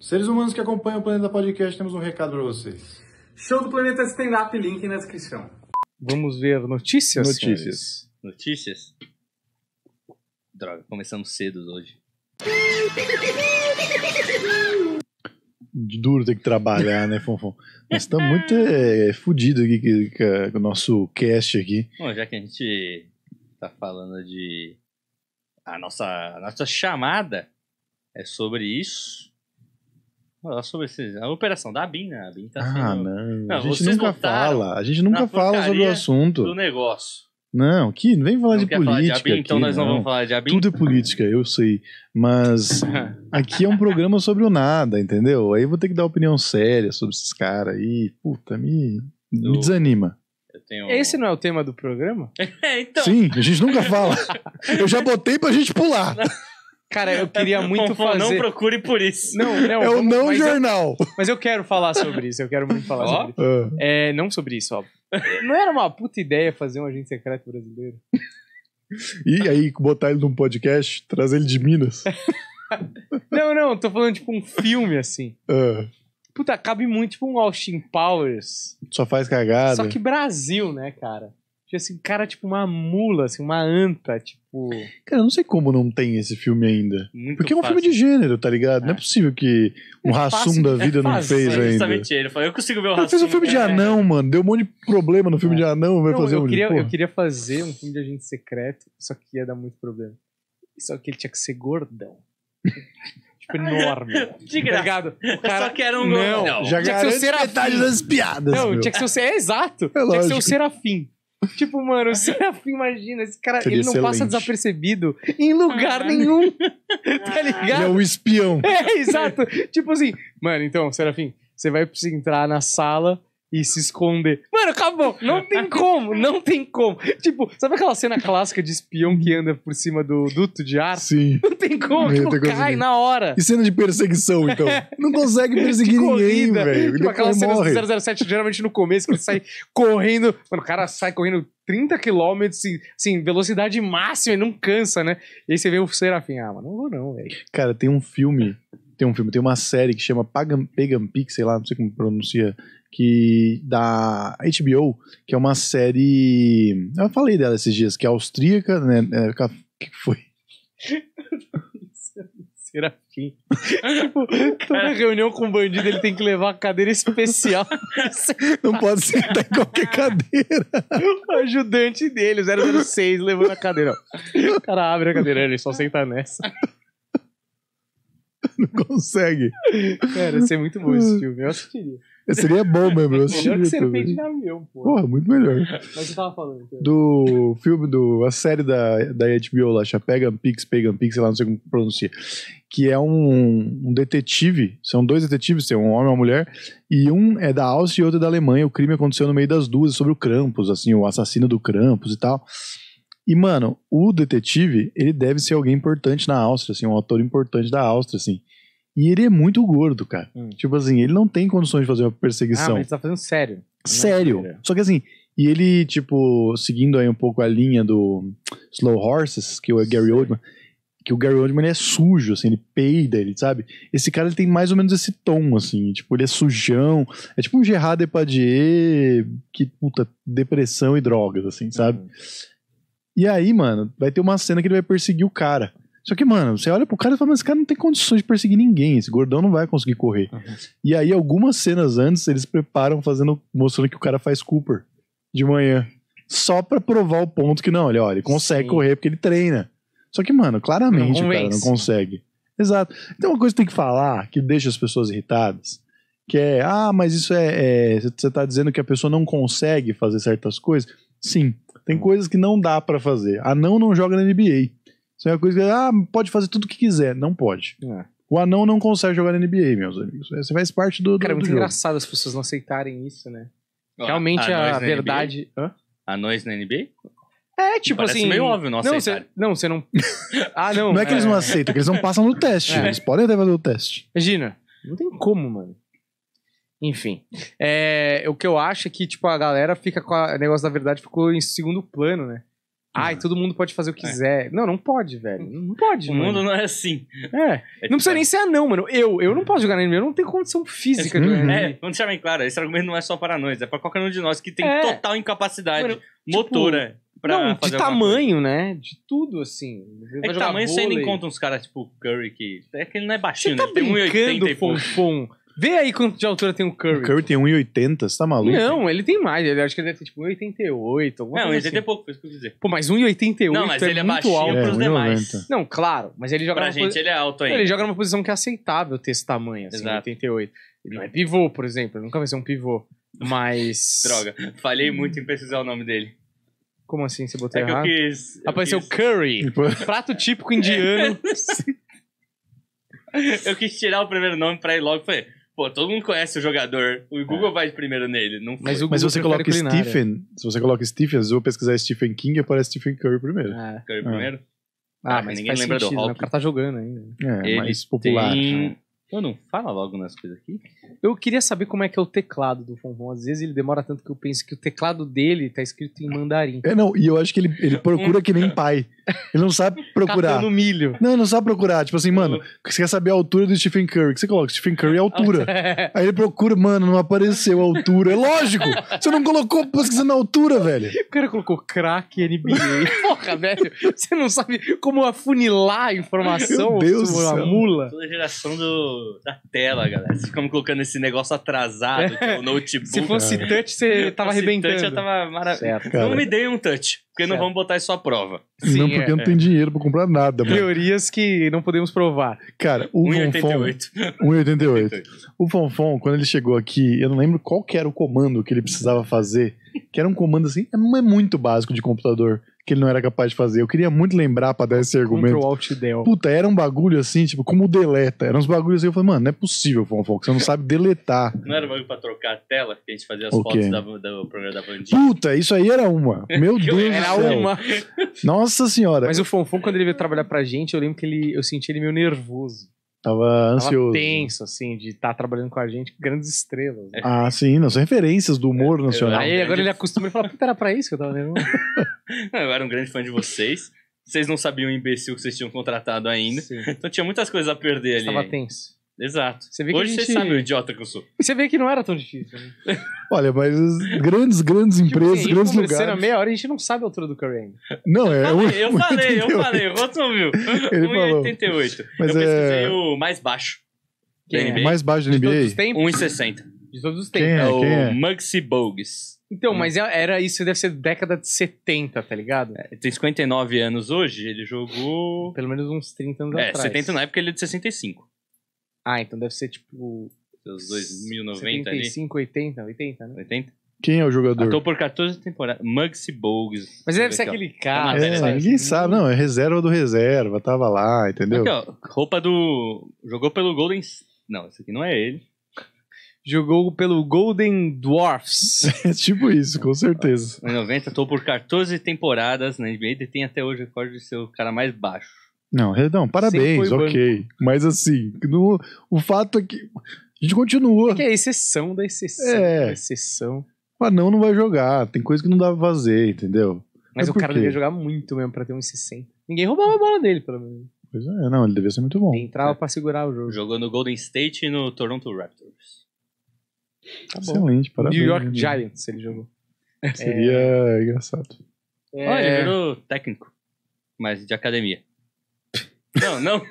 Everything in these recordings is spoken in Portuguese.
Seres humanos que acompanham o Planeta Podcast, temos um recado para vocês. Show do Planeta Stand Up, link na descrição. Vamos ver notícias? Notícias. Senhores. Notícias? Droga, começamos cedo hoje. Duro ter que trabalhar, né, Fonfon? Nós estamos muito é, é aqui com, o nosso cast aqui. Bom, já que a gente tá falando de. A nossa, a nossa chamada é sobre isso. Falar sobre a operação da BIM, né? A BIM tá Ah, sendo... não. não. A gente nunca fala. A gente nunca fala sobre o assunto. Do negócio. Não, que não vem falar não de política. Falar de Abin, então aqui, então nós não, não, vamos falar de Abin. Tudo é política, eu sei. Mas aqui é um programa sobre o nada, entendeu? Aí eu vou ter que dar opinião séria sobre esses caras aí. Puta, me, me desanima. Esse não é o tema do programa? é, então. Sim, a gente nunca fala. eu já botei pra gente pular. Cara, eu queria muito fazer. Não procure por isso. Não, não. É o não mas jornal. Eu... Mas eu quero falar sobre isso. Eu quero muito falar oh? sobre isso. Uh. É, não sobre isso, ó. Não era uma puta ideia fazer um agente secreto brasileiro? e aí, botar ele num podcast, trazer ele de Minas? não, não. Tô falando tipo um filme assim. Uh. Puta, cabe muito tipo um Austin Powers. Só faz cagada. Só que Brasil, né, cara? Tinha tipo assim, cara, é tipo uma mula, assim, uma anta, tipo. Cara, eu não sei como não tem esse filme ainda. Muito Porque fácil. é um filme de gênero, tá ligado? É. Não é possível que é um Rassum da é vida é não fez ainda. Justamente ele. Eu consigo ver o Rassum. fez um filme de anão, mano. Deu um monte de problema no filme de anão. Vai não, fazer eu, um queria, eu queria fazer um filme de agente secreto, só que ia dar muito problema. Só que ele tinha que ser gordão. tipo, enorme. De graça. Cara... Só que era um não, gordão. Já tinha que ser o serafim. das piadas. Não, meu. tinha que ser o. É exato. É tinha que ser o serafim. Tipo, mano, o Serafim, imagina, esse cara, Seria ele não excelente. passa desapercebido em lugar ah. nenhum. tá ligado? Ele é o espião. É, exato. tipo assim, mano, então, Serafim, você vai entrar na sala e se esconder. Mano, acabou. Não tem como, não tem como. Tipo, sabe aquela cena clássica de espião que anda por cima do duto de ar? Sim. Não tem como, tipo, cai assim. na hora. E cena de perseguição, então? não consegue perseguir ninguém, velho. Tipo, aquela cena do 007, geralmente no começo, que ele sai correndo. Mano, o cara sai correndo 30 km, assim, velocidade máxima e não cansa, né? E aí você vê o Serafim, ah, mano, não vou não, velho. Cara, tem um filme tem um filme, tem uma série que chama Pagan, Pagan Peak, sei lá, não sei como pronuncia que da HBO, que é uma série. Eu falei dela esses dias, que é austríaca, né? É, que foi? Serafim. tipo, toda reunião com um bandido, ele tem que levar a cadeira especial. Não pode sentar em qualquer ah. cadeira. O ajudante dele, 006, levando a cadeira. O cara abre a cadeira, ele só senta nessa. Não consegue. Cara, ia ser muito bom esse filme, eu assistiria. Seria bom mesmo. Eu assistiria melhor que Serpente de Avião, pô. Porra, muito melhor. Mas você tava falando. Então. Do filme, do, a série da, da HBO lá, chama Pagan Pix, Pagan Pix, sei lá, não sei como pronuncia. Que é um, um detetive, são dois detetives, tem um homem e uma mulher, e um é da Áustria e outro é da Alemanha. O crime aconteceu no meio das duas, sobre o Krampus, assim, o assassino do Krampus e tal. E, mano, o detetive, ele deve ser alguém importante na Áustria, assim, um autor importante da Áustria, assim. E ele é muito gordo, cara. Hum. Tipo assim, ele não tem condições de fazer uma perseguição. Ah, mas ele tá fazendo sério. É sério. É Só que assim, e ele, tipo, seguindo aí um pouco a linha do Slow Horses, que é o Gary Oldman, que o Gary Oldman é sujo, assim, ele peida, ele, sabe? Esse cara ele tem mais ou menos esse tom, assim, tipo, ele é sujão, é tipo um Gerard Depardieu que, puta, depressão e drogas, assim, sabe? Uhum. E aí, mano, vai ter uma cena que ele vai perseguir o cara. Só que, mano, você olha pro cara e fala, mas esse cara não tem condições de perseguir ninguém, esse gordão não vai conseguir correr. Uhum. E aí, algumas cenas antes, eles preparam fazendo, mostrando que o cara faz Cooper de manhã. Só pra provar o ponto que não, olha, ó, ele consegue Sim. correr porque ele treina. Só que, mano, claramente não o cara não consegue. Exato. Então, uma coisa que tem que falar, que deixa as pessoas irritadas, que é, ah, mas isso é, é você tá dizendo que a pessoa não consegue fazer certas coisas? Sim, tem uhum. coisas que não dá para fazer. A não não joga na NBA. Isso é uma coisa que, ah, pode fazer tudo o que quiser. Não pode. É. O anão não consegue jogar na NBA, meus amigos. Você faz parte do. do Cara, é muito engraçado as pessoas não aceitarem isso, né? Ó, Realmente a, a verdade. Hã? Anões na NBA? É, tipo Parece assim. meio óbvio, não aceitar. Não, você não. ah, não. Não é que eles é. não aceitam, é que eles não passam no teste. É. Eles podem até fazer o teste. Imagina. Não tem como, mano. Enfim. É, o que eu acho é que, tipo, a galera fica com a, o negócio da verdade ficou em segundo plano, né? Ai, uhum. todo mundo pode fazer o que é. quiser. Não, não pode, velho. Uhum. Não pode, O mano. mundo não é assim. É. é não tipo precisa é. nem ser anão, mano. Eu, eu não posso jogar na NBA, eu não tenho condição física uhum. de jogar É, vamos deixar bem claro, esse argumento não é só para nós, é para qualquer um de nós que tem É. total incapacidade Mano, motora tipo, pra não, fazer de tamanho, né? De tudo, assim. É que tamanho você ainda encontra uns caras tipo Curry que... É que ele não é baixinho, Você tá né? tem brincando, Fonfon? Vê aí quanto de altura tem o Curry. O Curry tem 1,80, você tá maluco? Não, ele tem mais. Ele acho que ele deve ter tipo 1,88. Não, 80 assim. é pouco, foi isso que eu quis dizer. Pô, mas 1,88 Não, mas é ele é muito baixinho alto. pros É, demais. Não, claro, mas ele joga Pra numa gente ele é alto ainda. Ele joga numa posição que é aceitável ter esse tamanho, assim, 1,88. Ele não é pivô, por exemplo, ele nunca vai ser um pivô. Mas. Droga, falhei muito em precisar o nome dele. Como assim você botou É que eu quis... eu Apareceu quis- curry, prato típico indiano. Eu quis tirar o primeiro nome pra ir logo. Falei, Pô, todo mundo conhece o jogador. O é. Google vai primeiro nele. Não Mas, o Mas você coloca culinária. Stephen, se você coloca Stephen, se eu pesquisar Stephen King, aparece Stephen Curry primeiro. É. Curry primeiro? Ah, ah mas ninguém faz lembra do Hulk né? O cara tá jogando ainda. É, Ele mais popular. tem mano fala logo nas coisas aqui. Eu queria saber como é que é o teclado do Fonfon. Às vezes ele demora tanto que eu penso que o teclado dele tá escrito em mandarim. É, não, e eu acho que ele, ele procura que nem pai. Ele não sabe procurar. no milho. Não, ele não sabe procurar. Tipo assim, mano, você quer saber a altura do Stephen Curry? Que você coloca Stephen Curry é altura. Aí ele procura, mano, não apareceu a altura. É lógico! Você não colocou pesquisando a altura, velho. O cara colocou crack NBA. Porra, velho. Você não sabe como afunilar a informação Meu Deus uma mula. Toda geração do da tela, galera. Vocês ficam colocando esse negócio atrasado, que é o é. notebook. Se fosse é. touch, você tava arrebentando. touch, eu tava maravilhoso. Não me dei um touch. Porque não vamos botar isso à prova. Sim, não, porque é, não tem é. dinheiro pra comprar nada, mano. Teorias que não podemos provar. Cara, o 1,88. 1,88. o Fonfon, quando ele chegou aqui, eu não lembro qual que era o comando que ele precisava fazer. Que era um comando assim, é, não é muito básico de computador que ele não era capaz de fazer. Eu queria muito lembrar pra dar esse argumento. o Alt Del. Puta, era um bagulho assim, tipo, como deleta. Eram uns bagulhos assim, eu falei, mano, não é possível, Fonfon, que você não sabe deletar. Não era um bagulho pra trocar a tela, que a gente fazia as okay. fotos da, do programa da bandinha. Puta, isso aí era uma. Meu Deus do céu. Era nossa senhora. Mas o Fonfon, quando ele veio trabalhar pra gente, eu lembro que ele, eu senti ele meio nervoso. Tava ansioso. Tava tenso, assim, de estar tá trabalhando com a gente, grandes estrelas. Né? Ah, sim, não, são referências do humor é, nacional. Aí agora ele acostuma e fala, puta, era pra isso que eu tava nervoso. eu era um grande fã de vocês. Vocês não sabiam o imbecil que vocês tinham contratado ainda. Sim. Então tinha muitas coisas a perder ali. Tava tenso. Exato. Você vê que Hoje a gente... vocês o idiota que eu sou. Você vê que não era tão difícil. Né? Olha, mas grandes, grandes tipo, empresas, grandes lugares. Na meia hora a gente não sabe a altura do Curry ainda. Não, é. eu, falei, eu falei, o Roto ouviu. 1,88. Mas eu é... o mais baixo. Quem é? NBA. Mais baixo do NBA? 1,60. De todos os tempos. Quem é? é, o Quem é? Bogues. Então, mas é, era isso, deve ser década de 70, tá ligado? É, tem 59 anos hoje, ele jogou. Pelo menos uns 30 anos é, atrás. É, 70 na época ele é de 65. Ah, então deve ser tipo. Os 2090 75, ali. 80, 80, né? 80? Quem é o jogador? Atuou por 14 temporadas. Muggsy Bogues. Mas deve ser aquele cara. É, ninguém sabe, não. É reserva do reserva. Tava lá, entendeu? Aqui, ó, roupa do. Jogou pelo Golden. Não, esse aqui não é ele. Jogou pelo Golden Dwarfs. é tipo isso, com certeza. Em 90, atuou por 14 temporadas na NBA e tem até hoje o recorde de ser o cara mais baixo. Não, Redão, parabéns, ok. Mas assim, no, o fato é que. A gente continua. É que é exceção da exceção. É. Da né? exceção. O anão não vai jogar, tem coisa que não dá pra fazer, entendeu? Mas, é o cara quê? devia jogar muito mesmo pra ter um 60. Ninguém roubava a bola dele, pelo menos. Pois é, não, ele devia ser muito bom. Ele entrava é. pra segurar o jogo. Jogou no Golden State e no Toronto Raptors. Tá Excelente, parabéns. New York Giants ele jogou. Seria é... engraçado. É... Ah, ele virou técnico, mas de academia. Não, não.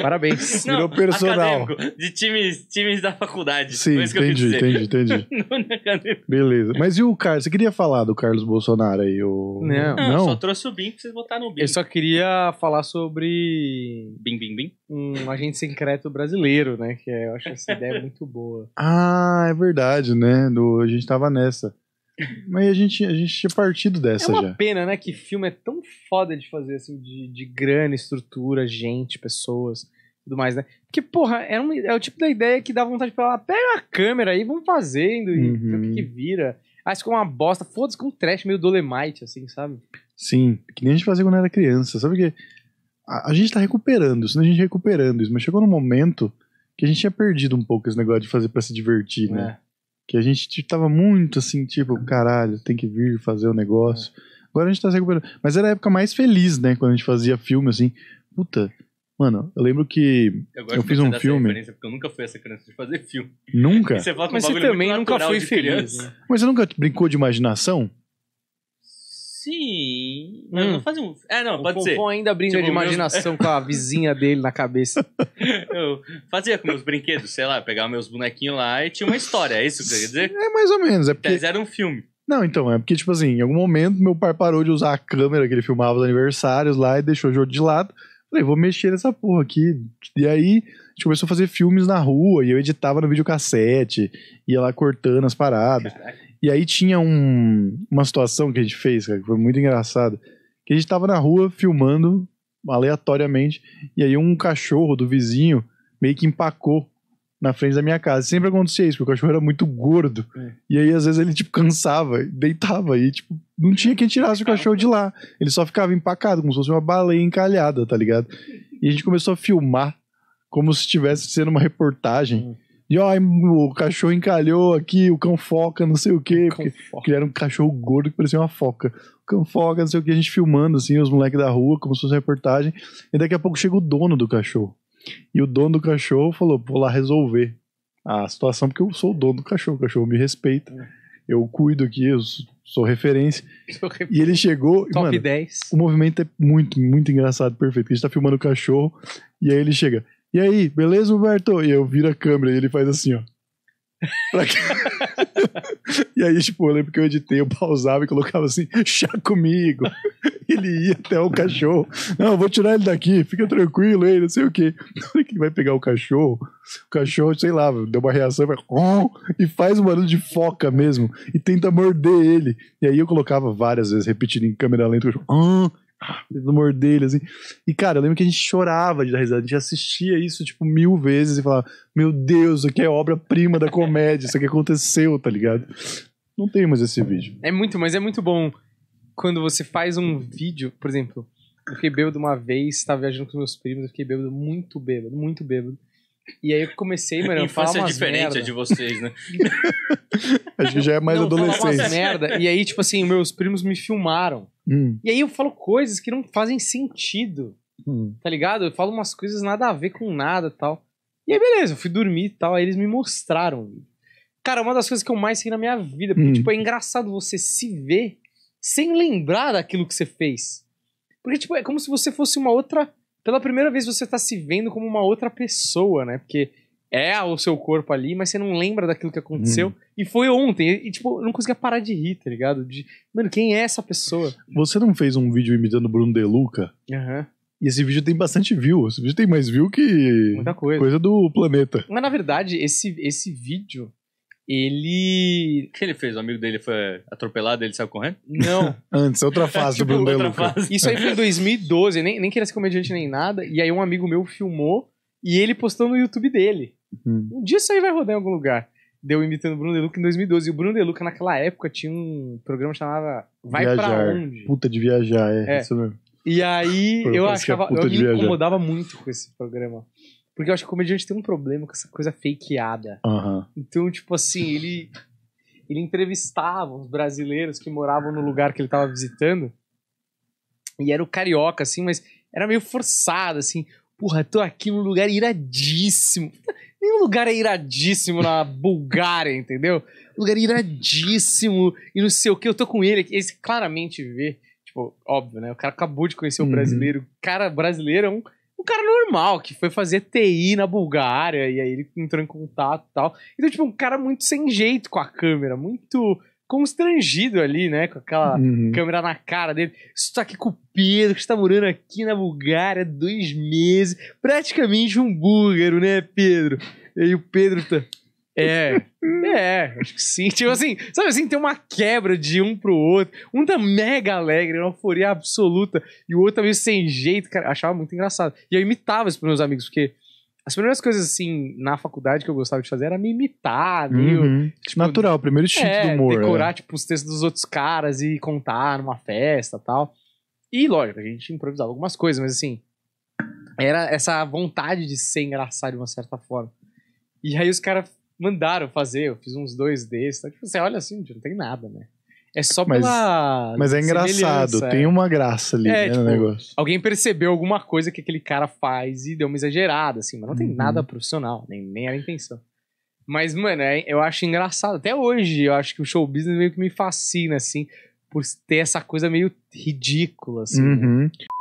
Parabéns. Virou personal. Acadêmico, de times, times da faculdade. Sim, entendi, entendi, entendi, é entendi. Beleza. Mas e o Carlos? Você queria falar do Carlos Bolsonaro aí? O... Não, não, não? só trouxe o BIM pra vocês botarem no BIM. Eu só queria falar sobre. BIM, BIM, BIM? Um agente secreto brasileiro, né? Que é, eu acho essa ideia muito boa. Ah, é verdade, né? Do... A gente tava nessa. Mas a gente, a gente tinha partido dessa já. É uma já. pena, né? Que filme é tão foda de fazer, assim, de, de grana, estrutura, gente, pessoas tudo mais, né? Porque, porra, é, um, é o tipo da ideia que dá vontade de falar, ah, pega a câmera aí, vamos fazendo, e uhum. o que, uhum. que vira. Aí ah, ficou uma bosta, foda-se com um trash meio dolemite, assim, sabe? Sim, que nem a gente fazia quando era criança, sabe que a, a, gente tá recuperando, senão né, a gente recuperando isso, mas chegou num momento que a gente tinha perdido um pouco esse negócio de fazer para se divertir, né? É. Que a gente tipo, tava muito assim, tipo, caralho, tem que vir fazer o negócio. Agora a gente tá se recuperando. Mas era a época mais feliz, né? Quando a gente fazia filme, assim. Puta, Mano, eu lembro que eu, eu fiz um filme. Porque eu nunca fui essa criança de fazer filme. Nunca? você fala Mas um você também nunca foi feliz. Né? Mas você nunca brincou de imaginação? Sim. Hum. não hum. fazer um. É, não, o pode ser. O ainda brinca tipo, de imaginação meus... com a vizinha dele na cabeça. Eu fazia com meus brinquedos, sei lá, pegava meus bonequinhos lá e tinha uma história, é isso que você quer dizer? É mais ou menos. É porque... Mas era um filme. Não, então, é porque, tipo assim, em algum momento meu pai parou de usar a câmera que ele filmava os aniversários lá e deixou o jogo de lado. Falei, vou mexer nessa porra aqui. E aí, a gente começou a fazer filmes na rua e eu editava no videocassete, ia lá cortando as paradas. Caraca. E aí tinha um, uma situação que a gente fez, cara, que foi muito engraçado. Que a gente tava na rua filmando aleatoriamente, e aí um cachorro do vizinho meio que empacou na frente da minha casa. Sempre acontecia isso, porque o cachorro era muito gordo. É. E aí, às vezes, ele, tipo, cansava, deitava, e, tipo, não tinha quem tirasse o cachorro de lá. Ele só ficava empacado, como se fosse uma baleia encalhada, tá ligado? E a gente começou a filmar como se estivesse sendo uma reportagem. Hum. E ó, o cachorro encalhou aqui, o cão foca, não sei o quê. O porque, porque era um cachorro gordo que parecia uma foca. O cão foca, não sei o quê, a gente filmando assim, os moleques da rua, como se fosse reportagem. E daqui a pouco chega o dono do cachorro. E o dono do cachorro falou: vou lá resolver a situação, porque eu sou o dono do cachorro, o cachorro me respeita. É. Eu cuido aqui, eu sou referência. Sou referência. E ele chegou. Top mano, 10. O movimento é muito, muito engraçado, perfeito. A gente tá filmando o cachorro, e aí ele chega. E aí, beleza, Humberto? E eu viro a câmera e ele faz assim, ó. e aí, tipo, eu lembro que eu editei, eu pausava e colocava assim, chá comigo. ele ia até o cachorro. Não, vou tirar ele daqui, fica tranquilo, aí, não sei o quê. Na hora que ele vai pegar o cachorro, o cachorro, sei lá, deu uma reação vai, hum, e faz um barulho de foca mesmo. E tenta morder ele. E aí eu colocava várias vezes, repetindo em câmera lenta, oh! no morder ele, assim. E, cara, eu lembro que a gente chorava de dar risada. A gente assistia isso, tipo, mil vezes e falava: Meu Deus, o aqui é obra-prima da comédia, isso aqui aconteceu, tá ligado? Não tem mais esse vídeo. É muito, mas é muito bom quando você faz um vídeo, por exemplo. Eu fiquei bêbado uma vez, estava viajando com meus primos, eu fiquei bêbado, muito bêbado, muito bêbado. E aí eu comecei, mano, a falar umas diferente merda. a de vocês, né? Acho que já é mais não, adolescente. Merda, e aí, tipo assim, meus primos me filmaram. Hum. E aí eu falo coisas que não fazem sentido. Hum. Tá ligado? Eu falo umas coisas nada a ver com nada tal. E aí, beleza, eu fui dormir e tal. Aí eles me mostraram. Cara, uma das coisas que eu mais sei na minha vida. Porque, hum. tipo, é engraçado você se ver sem lembrar daquilo que você fez. Porque, tipo, é como se você fosse uma outra. Pela primeira vez você tá se vendo como uma outra pessoa, né? Porque é o seu corpo ali, mas você não lembra daquilo que aconteceu. Hum. E foi ontem. E, tipo, eu não conseguia parar de rir, tá ligado? De, mano, quem é essa pessoa? Você não fez um vídeo imitando o Bruno De Luca? Aham. Uhum. E esse vídeo tem bastante view. Esse vídeo tem mais view que. Muita coisa. Coisa do planeta. Mas na verdade, esse, esse vídeo. Ele. O que ele fez? O amigo dele foi atropelado, ele saiu correndo? Não. Antes, outra fase tipo, do Bruno outra Deluca. fase. Isso aí foi em 2012, nem, nem queria ser comediante nem nada. E aí um amigo meu filmou e ele postou no YouTube dele. Uhum. Um dia isso aí vai rodar em algum lugar. Deu imitando o Bruno De Luca em 2012. E o Bruno De Luca, naquela época, tinha um programa chamado Vai viajar. Pra Onde? Puta de viajar, é, é. isso mesmo. E aí eu achava, eu me viajar. incomodava muito com esse programa. Porque eu acho que o comediante tem um problema com essa coisa fakeada. Uhum. Então, tipo assim, ele ele entrevistava os brasileiros que moravam no lugar que ele estava visitando. E era o carioca, assim, mas era meio forçado, assim. Porra, tô aqui num lugar iradíssimo. Nenhum lugar é iradíssimo na Bulgária, entendeu? lugar iradíssimo e não sei o que. Eu tô com ele aqui. Esse claramente vê. Tipo, óbvio, né? O cara acabou de conhecer o uhum. um brasileiro. Cara, brasileiro é um, um cara normal que foi fazer TI na Bulgária e aí ele entrou em contato e tal. Então, tipo, um cara muito sem jeito com a câmera, muito constrangido ali, né? Com aquela uhum. câmera na cara dele. Estou tá aqui com o Pedro, que está morando aqui na Bulgária dois meses. Praticamente um búlgaro, né, Pedro? E o Pedro tá. É, é, acho que sim. Tipo assim, sabe assim, tem uma quebra de um pro outro. Um tá mega alegre, uma euforia absoluta. E o outro tá meio sem jeito, cara. Achava muito engraçado. E eu imitava isso pros meus amigos, porque as primeiras coisas, assim, na faculdade que eu gostava de fazer era me imitar, uhum. meio. Uhum. Tipo, Natural, primeiro instinto é, do humor. Decorar, é. tipo, os textos dos outros caras e contar numa festa tal. E, lógico, a gente improvisava algumas coisas, mas assim. Era essa vontade de ser engraçado de uma certa forma. E aí os caras mandaram fazer, eu fiz uns dois desses. Tipo, você olha assim, não tem nada, né? É só mas, pela. Mas é engraçado, tem é. uma graça ali, é, né, tipo, no negócio. Alguém percebeu alguma coisa que aquele cara faz e deu uma exagerada, assim, mas não tem uhum. nada profissional, nem, nem era a intenção. Mas, mano, é, eu acho engraçado. Até hoje, eu acho que o show business meio que me fascina, assim, por ter essa coisa meio ridícula, assim. Né? Uhum. Né?